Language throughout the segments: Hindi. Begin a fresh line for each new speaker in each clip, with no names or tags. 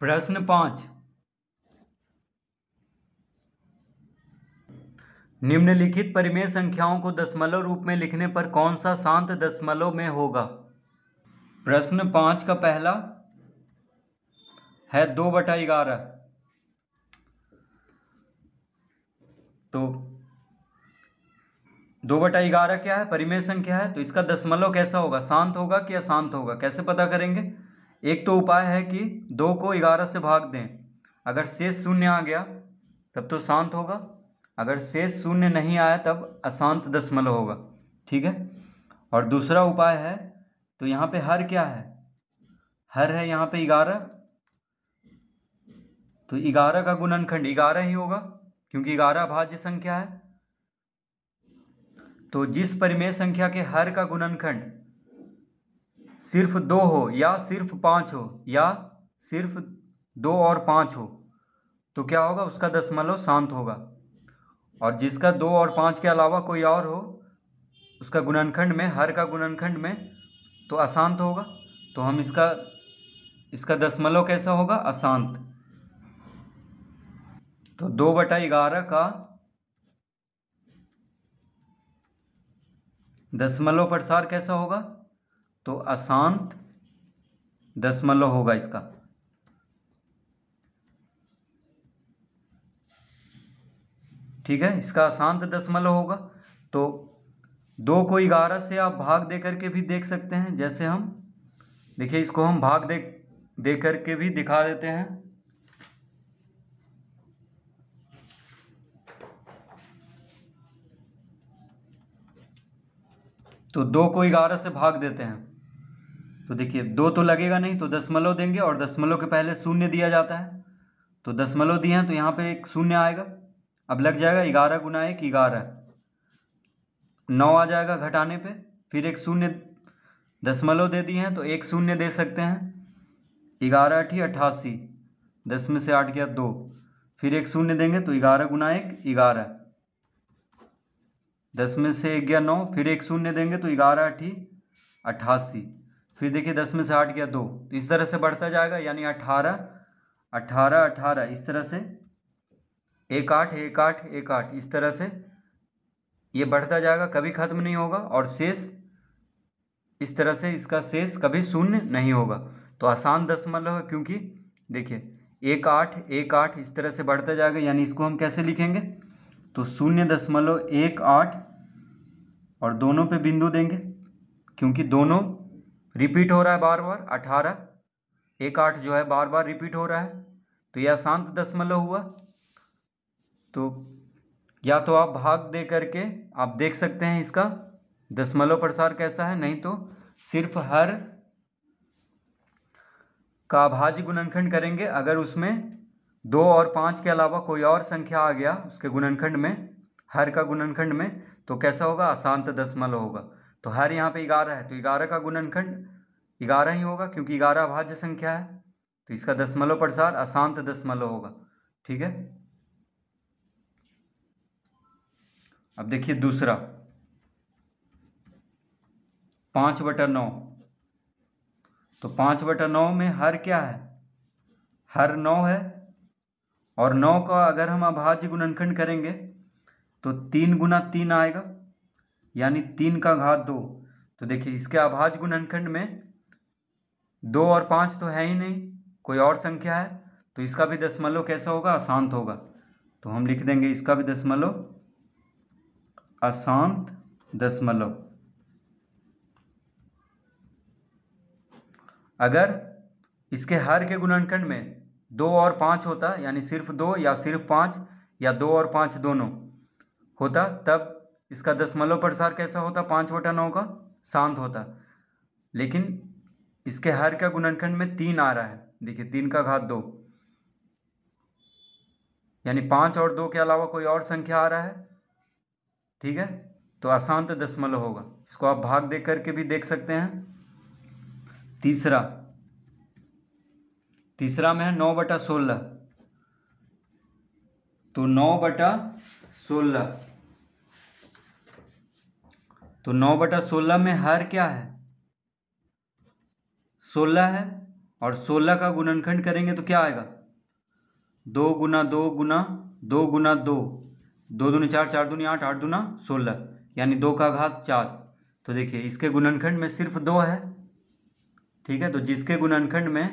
प्रश्न पाँच निम्नलिखित परिमेय संख्याओं को दशमलव रूप में लिखने पर कौन सा शांत दशमलव में होगा प्रश्न पाँच का पहला है दो बटा ग्यारह तो दो बटा ग्यारह क्या है परिमेय संख्या है तो इसका दशमलव कैसा होगा शांत होगा कि अशांत होगा कैसे पता करेंगे एक तो उपाय है कि दो को ग्यारह से भाग दें अगर शेष शून्य आ गया तब तो शांत होगा अगर शेष शून्य नहीं आया तब अशांत दशमलव होगा ठीक है और दूसरा उपाय है तो यहाँ पे हर क्या है हर है यहाँ पे ग्यारह तो ग्यारह का गुणनखंड ग्यारह ही होगा क्योंकि ग्यारह भाज्य संख्या है तो जिस परिमेय संख्या के हर का गुणनखंड सिर्फ दो हो या सिर्फ पाँच हो या सिर्फ दो और पाँच हो तो क्या होगा उसका दशमलव शांत होगा और जिसका दो और पाँच के अलावा कोई और हो उसका गुणनखंड में हर का गुणनखंड में तो अशांत होगा तो हम इसका इसका दशमलव कैसा होगा अशांत तो दो बटा ग्यारह का दशमलव प्रसार कैसा होगा तो अशांत दशमलव होगा इसका ठीक है इसका अशांत दशमलव होगा तो दो को ग्यारह से आप भाग दे करके भी देख सकते हैं जैसे हम देखिए इसको हम भाग दे दे करके भी दिखा देते हैं तो दो को ग्यारह से भाग देते हैं तो देखिए दो तो लगेगा नहीं तो दसमलव देंगे और दसमलव के पहले शून्य दिया जाता है तो दसमलव दिए हैं तो यहाँ पे एक शून्य आएगा अब लग जाएगा ग्यारह गुना एक ग्यारह नौ आ जाएगा घटाने पे फिर एक शून्य दसमलव दे दिए हैं तो एक शून्य दे सकते हैं ग्यारह अठी अट्ठासी दस में से आठ गया दो फिर एक शून्य देंगे तो ग्यारह गुना एक ग्यारह दस में से एक गया नौ फिर एक शून्य देंगे तो ग्यारह अठी अट्ठासी फिर देखिए दस में से आठ गया दो तो इस तरह से बढ़ता जाएगा यानी अठारह अठारह अठारह इस तरह से एक आठ एक आठ एक आठ इस तरह से ये बढ़ता जाएगा कभी ख़त्म नहीं होगा और शेष इस तरह से इसका शेष कभी शून्य नहीं होगा तो आसान दशमलव मतलब है क्योंकि देखिए एक आठ एक आठ इस तरह से बढ़ता जाएगा यानी इसको हम कैसे लिखेंगे तो शून्य दशमलव एक आठ और दोनों पे बिंदु देंगे क्योंकि दोनों रिपीट हो रहा है बार बार अठारह एक आठ जो है बार बार रिपीट हो रहा है तो यह शांत दशमलव हुआ तो या तो आप भाग दे करके आप देख सकते हैं इसका दशमलव प्रसार कैसा है नहीं तो सिर्फ हर का भाज्य गुणनखंड करेंगे अगर उसमें दो और पाँच के अलावा कोई और संख्या आ गया उसके गुणनखंड में हर का गुणनखंड में तो कैसा होगा अशांत दशमलव होगा तो हर यहाँ पे ग्यारह है तो ग्यारह का गुणनखंड ग्यारह ही होगा क्योंकि ग्यारह अभाज्य संख्या है तो इसका दशमलव प्रसार अशांत दशमलव होगा ठीक है अब देखिए दूसरा पांच बटा नौ तो पांच बटा नौ में हर क्या है हर नौ है और नौ का अगर हम अभाज्य गुणनखंड करेंगे तो तीन गुना तीन आएगा यानी तीन का घात दो तो देखिए इसके आभाज गुणनखंड में दो और पाँच तो है ही नहीं कोई और संख्या है तो इसका भी दशमलव कैसा होगा अशांत होगा तो हम लिख देंगे इसका भी दशमलव अशांत दशमलव अगर इसके हर के गुणनखंड में दो और पाँच होता यानी सिर्फ दो या सिर्फ पाँच या दो और पाँच दोनों होता तब इसका दशमलव प्रसार कैसा होता पाँच बटा नौ का शांत होता लेकिन इसके हर का गुणनखंड में तीन आ रहा है देखिए तीन का घात दो यानी पाँच और दो के अलावा कोई और संख्या आ रहा है ठीक है तो अशांत दशमलव होगा इसको आप भाग देख करके भी देख सकते हैं तीसरा तीसरा में है नौ बटा सोलह तो नौ बटा सोलह तो नौ बटा सोलह में हर क्या है सोलह है और सोलह का गुणनखंड करेंगे तो क्या आएगा दो गुना दो गुना दो गुना दो दो दूनी चार चार दूनी आठ आठ दूना सोलह यानी दो का घात चार तो देखिए इसके गुणनखंड में सिर्फ दो है ठीक है तो जिसके गुणनखंड में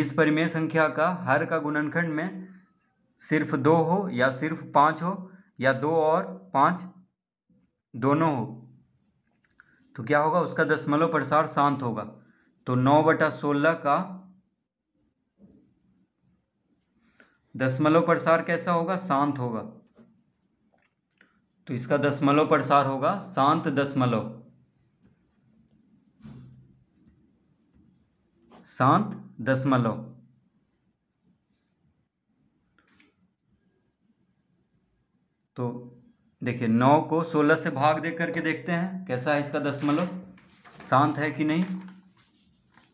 जिस परिमेय संख्या का हर का गुणनखंड में सिर्फ दो हो या सिर्फ पाँच हो या दो और पाँच दोनों हो तो क्या होगा उसका दशमलव प्रसार शांत होगा तो नौ बटा सोलह का दशमलव प्रसार कैसा होगा शांत होगा तो इसका दशमलव प्रसार होगा शांत दशमलव शांत दशमलव तो देखिए नौ को सोलह से भाग देख करके देखते हैं कैसा है इसका दशमलव शांत है कि नहीं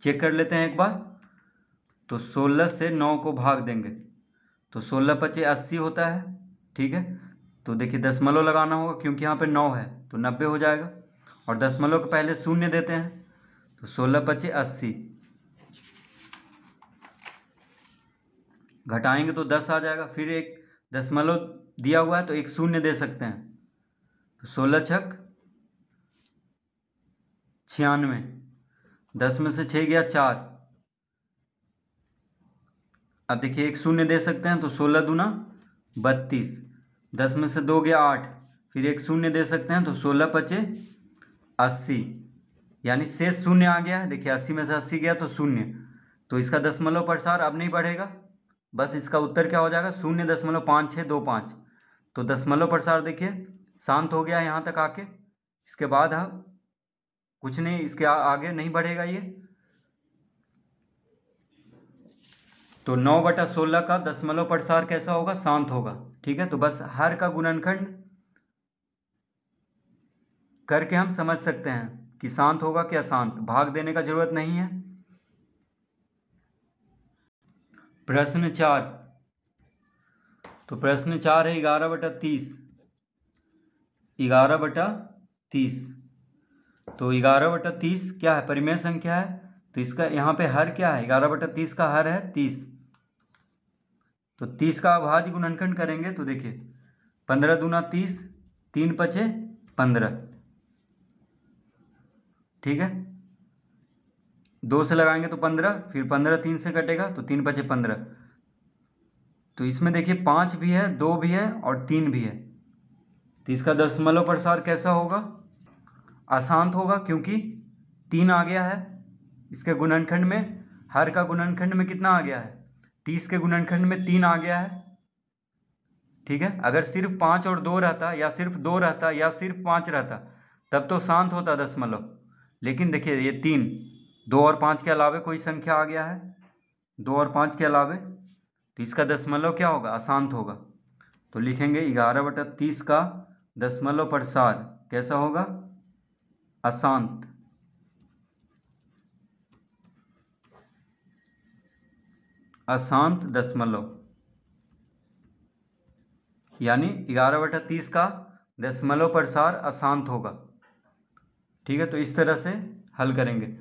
चेक कर लेते हैं एक बार तो सोलह से नौ को भाग देंगे तो सोलह पचे अस्सी होता है ठीक है तो देखिए दशमलव लगाना होगा क्योंकि यहाँ पे नौ है तो नब्बे हो जाएगा और दशमलव के पहले शून्य देते हैं तो सोलह पचे अस्सी घटाएंगे तो दस आ जाएगा फिर एक दशमलव दिया हुआ है तो एक शून्य दे सकते हैं तो सोलह छक छियानवे दस में से छः गया चार अब देखिए एक शून्य दे सकते हैं तो सोलह दूना बत्तीस दस में से दो गया आठ फिर एक शून्य दे सकते हैं तो सोलह पचे अस्सी यानी शेष शून्य आ गया है देखिए अस्सी में से अस्सी गया तो शून्य तो इसका दशमलव प्रसार अब नहीं बढ़ेगा बस इसका उत्तर क्या हो जाएगा शून्य दशमलव पाँच छः दो पाँच तो दशमलव प्रसार देखिए शांत हो गया यहाँ तक आके इसके बाद हम कुछ नहीं इसके आ, आगे नहीं बढ़ेगा ये तो नौ बटा सोलह का दशमलव प्रसार कैसा होगा शांत होगा ठीक है तो बस हर का गुणनखंड करके हम समझ सकते हैं कि शांत होगा क्या शांत भाग देने का जरूरत नहीं है प्रश्न चार तो प्रश्न चार है ग्यारह बटा तीस ग्यारह बटा तीस तो ग्यारह बटा तीस क्या है परिमेय संख्या है तो इसका यहाँ पे हर क्या है ग्यारह बटा तीस का हर है तीस तो तीस का अभाज्य गुणनखंड करेंगे तो देखिए पंद्रह दूना तीस तीन पचे पंद्रह ठीक है दो से लगाएंगे तो पंद्रह फिर पंद्रह तीन से कटेगा तो तीन पचे पंद्रह तो इसमें देखिए पाँच भी है दो भी है और तीन भी है तो इसका दशमलव प्रसार कैसा होगा अशांत होगा क्योंकि तीन आ गया है इसके गुणनखंड में हर का गुणनखंड में कितना आ गया है तीस के गुणनखंड में तीन आ गया है ठीक है अगर सिर्फ पाँच और दो रहता या सिर्फ दो रहता या सिर्फ पाँच रहता तब तो शांत होता दशमलव लेकिन देखिए ये तीन दो और पाँच के अलावे कोई संख्या आ गया है दो और पाँच के अलावे तो इसका दशमलव क्या होगा अशांत होगा तो लिखेंगे ग्यारह बटा तीस का दशमलव प्रसार कैसा होगा अशांत अशांत दशमलव यानी ग्यारह बटा तीस का दशमलव प्रसार अशांत होगा ठीक है तो इस तरह से हल करेंगे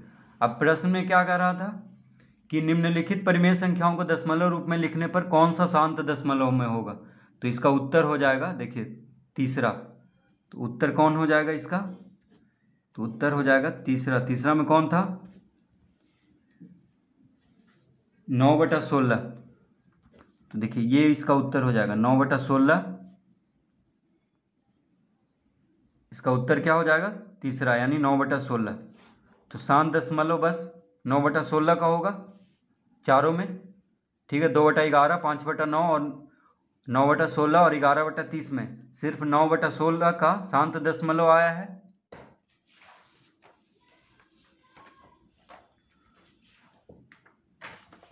अब प्रश्न में क्या कह रहा था कि निम्नलिखित परिमेय संख्याओं को दशमलव रूप में लिखने पर कौन सा शांत दशमलव में होगा तो इसका उत्तर हो जाएगा देखिए तीसरा तो उत्तर कौन हो जाएगा इसका तो उत्तर हो जाएगा तीसरा तीसरा में कौन था नौ बटा सोलह तो देखिए ये इसका उत्तर हो जाएगा नौ बटा सोलह इसका उत्तर क्या हो जाएगा तीसरा यानी नौ बटा सोलह तो शांत दशमलव बस नौ बटा सोलह का होगा चारों में ठीक है दो बटा ग्यारह पाँच बटा नौ और नौ बटा सोलह और ग्यारह बटा तीस में सिर्फ नौ बटा सोलह का शांत दशमलव आया है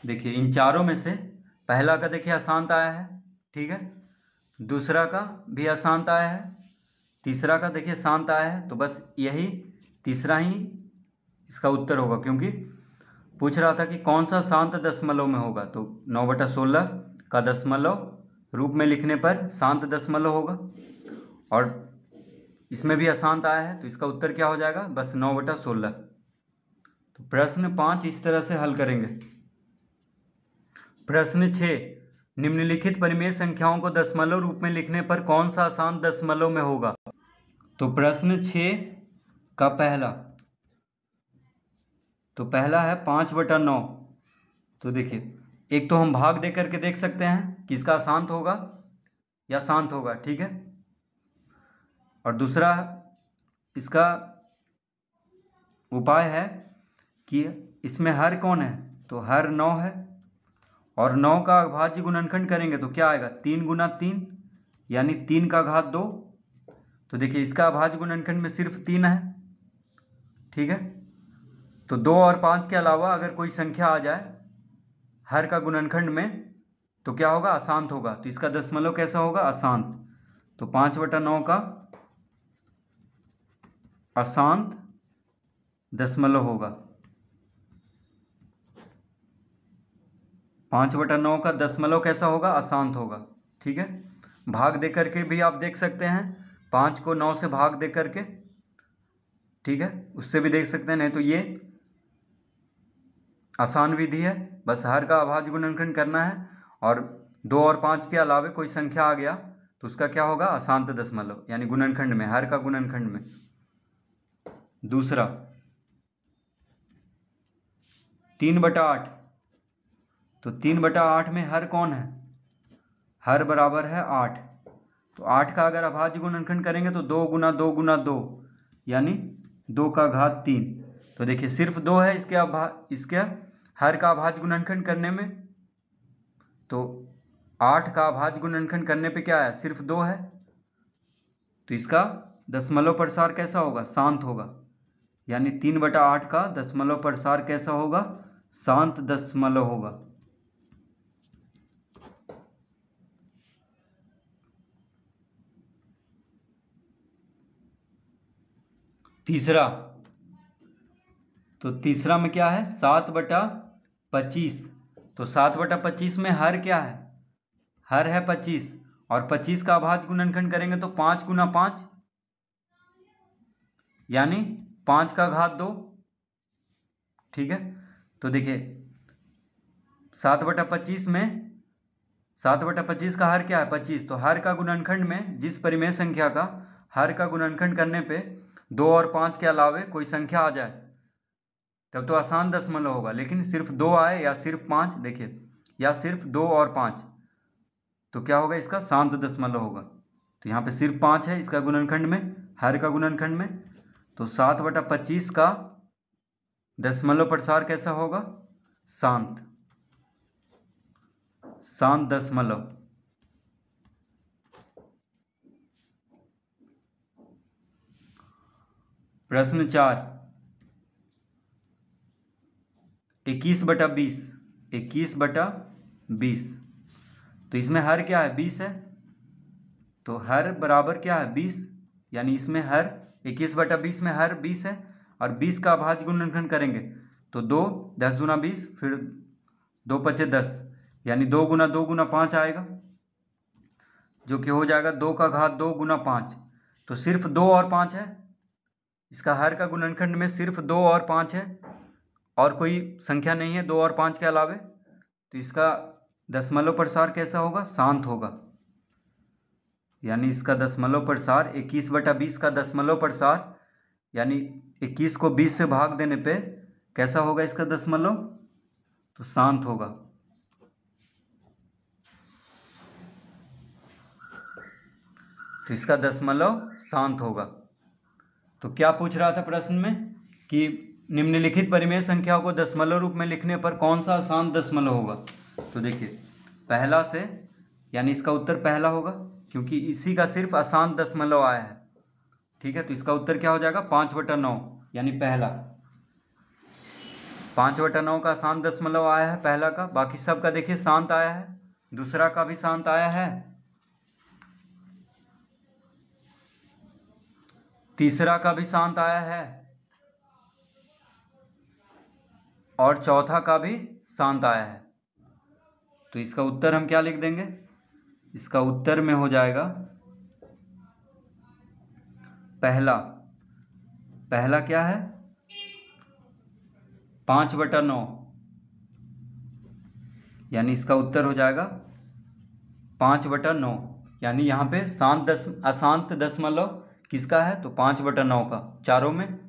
देखिए इन चारों में से पहला का देखिए अशांत आया है ठीक है दूसरा का भी अशांत आया है तीसरा का देखिए शांत आया है तो बस यही तीसरा ही इसका उत्तर होगा क्योंकि पूछ रहा था कि कौन सा शांत दशमलव में होगा तो नौ बटा सोलह का दशमलव रूप में लिखने पर शांत दशमलव होगा और इसमें भी अशांत आया है तो इसका उत्तर क्या हो जाएगा बस नौ बटा सोलह तो प्रश्न पाँच इस तरह से हल करेंगे प्रश्न छः निम्नलिखित परिमेय संख्याओं को दशमलव रूप में लिखने पर कौन सा अशांत दशमलव में होगा तो प्रश्न छः का पहला तो पहला है पाँच बटा नौ तो देखिए एक तो हम भाग दे करके देख सकते हैं किसका शांत होगा या शांत होगा ठीक है और दूसरा इसका उपाय है कि इसमें हर कौन है तो हर नौ है और नौ का अभाज्य गुणनखंड करेंगे तो क्या आएगा तीन गुना तीन यानी तीन का घात दो तो देखिए इसका अभाज्य गुणनखंड में सिर्फ तीन है ठीक है तो दो और पाँच के अलावा अगर कोई संख्या आ जाए हर का गुणनखंड में तो क्या होगा अशांत होगा तो इसका दशमलव कैसा होगा अशांत तो पाँच बटा नौ का अशांत दशमलव होगा पाँच बटा नौ का दशमलव कैसा होगा अशांत होगा ठीक है भाग दे करके भी आप देख सकते हैं पाँच को नौ से भाग दे करके ठीक है उससे भी देख सकते हैं नहीं तो ये आसान विधि है बस हर का अभाज्य गुणनखंड करना है और दो और पाँच के अलावे कोई संख्या आ गया तो उसका क्या होगा अशांत दशमलव यानी गुणनखंड में हर का गुणनखंड में दूसरा तीन बटा आठ तो तीन बटा आठ में हर कौन है हर बराबर है आठ तो आठ का अगर अभाज्य गुणनखंड करेंगे तो दो गुना दो गुना दो यानी दो का घात तीन तो देखिए सिर्फ दो है इसके अभा इसके हर का अभाज्य गुणनखंड करने में तो आठ का अभाज्य गुणनखंड करने पे क्या है सिर्फ दो है तो इसका दशमलव प्रसार कैसा होगा शांत होगा यानी तीन बटा आठ का दशमलव प्रसार कैसा होगा शांत दशमलव होगा तीसरा तो तीसरा में क्या है सात बटा पच्चीस तो सात बटा पच्चीस में हर क्या है हर है पच्चीस और पच्चीस का अभाज्य गुणनखंड करेंगे तो पाँच गुना पाँच यानी पाँच का घात दो ठीक है तो देखिए सात बटा पच्चीस में सात बटा पच्चीस का हर क्या है पच्चीस तो हर का गुणनखंड में जिस परिमेय संख्या का हर का गुणनखंड करने पे दो और पाँच के अलावे कोई संख्या आ जाए तब तो आसान दशमलव होगा लेकिन सिर्फ दो आए या सिर्फ पाँच देखिए या सिर्फ दो और पाँच तो क्या होगा इसका शांत दशमलव होगा तो यहाँ पे सिर्फ पाँच है इसका गुणनखंड में हर का गुणनखंड में तो सात बटा पच्चीस का दशमलव प्रसार कैसा होगा शांत शांत दशमलव प्रश्न चार इक्कीस बटा बीस इक्कीस बटा बीस तो इसमें हर क्या है बीस है तो हर बराबर क्या है बीस यानी इसमें हर इक्कीस बटा बीस में हर बीस है और बीस का भाज गुणनखंड करेंगे तो दो दस गुना बीस फिर दो पचे दस यानी दो गुना दो गुना पाँच आएगा जो कि हो जाएगा दो का घात दो गुना पाँच तो सिर्फ दो और पाँच है इसका हर का गुणनखंड में सिर्फ दो और पाँच है और कोई संख्या नहीं है दो और पाँच के अलावे तो इसका दशमलव प्रसार कैसा होगा शांत होगा यानी इसका दशमलव प्रसार इक्कीस बटा बीस का दशमलव प्रसार यानी इक्कीस को बीस से भाग देने पे कैसा होगा इसका दशमलव तो शांत होगा तो इसका दशमलव शांत होगा तो क्या पूछ रहा था प्रश्न में कि निम्नलिखित परिमेय संख्या को दशमलव रूप में लिखने पर कौन सा आसान दशमलव होगा तो देखिए पहला से यानी इसका उत्तर पहला होगा क्योंकि इसी का सिर्फ आसान दशमलव आया है ठीक है तो इसका उत्तर क्या हो जाएगा पाँच बटा नौ यानी पहला पाँच बटा नौ का शांत दशमलव आया है पहला का बाकी सब का देखिए शांत आया है दूसरा का भी शांत आया है तीसरा का भी शांत आया है और चौथा का भी शांत आया है तो इसका उत्तर हम क्या लिख देंगे इसका उत्तर में हो जाएगा पहला पहला क्या है पाँच बटा नौ यानी इसका उत्तर हो जाएगा पाँच बटा नौ यानी यहाँ पे शांत दस अशांत दशमलव किसका है तो पाँच बटा नौ का चारों में